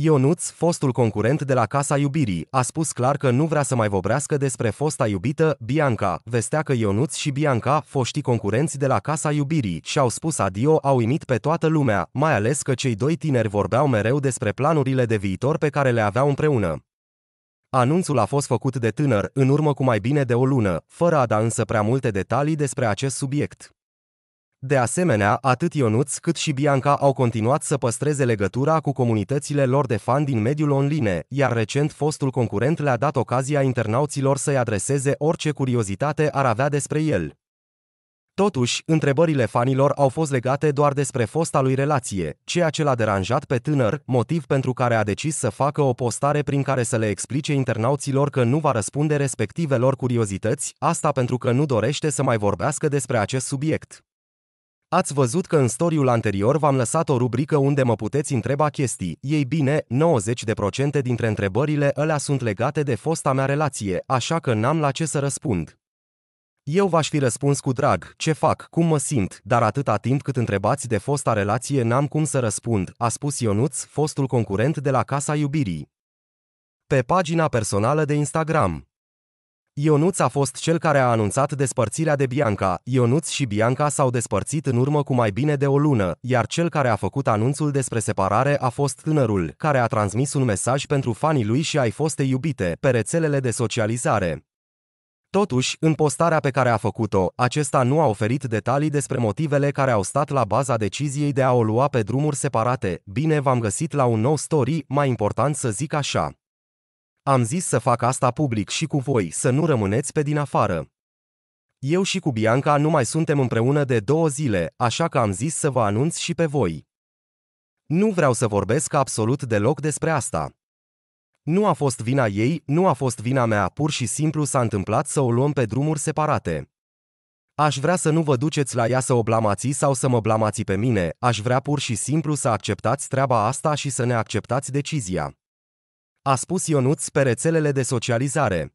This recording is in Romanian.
Ionuț, fostul concurent de la Casa Iubirii, a spus clar că nu vrea să mai vorbească despre fosta iubită, Bianca. Vestea că Ionuț și Bianca, foștii concurenți de la Casa Iubirii, și-au spus adio au imit pe toată lumea, mai ales că cei doi tineri vorbeau mereu despre planurile de viitor pe care le aveau împreună. Anunțul a fost făcut de tânăr, în urmă cu mai bine de o lună, fără a da însă prea multe detalii despre acest subiect. De asemenea, atât Ionuț cât și Bianca au continuat să păstreze legătura cu comunitățile lor de fan din mediul online, iar recent fostul concurent le-a dat ocazia internauților să-i adreseze orice curiozitate ar avea despre el. Totuși, întrebările fanilor au fost legate doar despre fosta lui relație, ceea ce l-a deranjat pe tânăr, motiv pentru care a decis să facă o postare prin care să le explice internauților că nu va răspunde respectivelor curiozități, asta pentru că nu dorește să mai vorbească despre acest subiect. Ați văzut că în storiul anterior v-am lăsat o rubrică unde mă puteți întreba chestii. Ei bine, 90% dintre întrebările alea sunt legate de fosta mea relație, așa că n-am la ce să răspund. Eu v-aș fi răspuns cu drag, ce fac, cum mă simt, dar atâta timp cât întrebați de fosta relație n-am cum să răspund, a spus Ionuț, fostul concurent de la Casa Iubirii. Pe pagina personală de Instagram Ionuț a fost cel care a anunțat despărțirea de Bianca. Ionuț și Bianca s-au despărțit în urmă cu mai bine de o lună, iar cel care a făcut anunțul despre separare a fost tânărul, care a transmis un mesaj pentru fanii lui și ai foste iubite pe rețelele de socializare. Totuși, în postarea pe care a făcut-o, acesta nu a oferit detalii despre motivele care au stat la baza deciziei de a o lua pe drumuri separate. Bine v-am găsit la un nou story, mai important să zic așa. Am zis să fac asta public și cu voi, să nu rămâneți pe din afară. Eu și cu Bianca nu mai suntem împreună de două zile, așa că am zis să vă anunț și pe voi. Nu vreau să vorbesc absolut deloc despre asta. Nu a fost vina ei, nu a fost vina mea, pur și simplu s-a întâmplat să o luăm pe drumuri separate. Aș vrea să nu vă duceți la ea să o blamați sau să mă blamați pe mine, aș vrea pur și simplu să acceptați treaba asta și să ne acceptați decizia a spus Ionuț pe rețelele de socializare.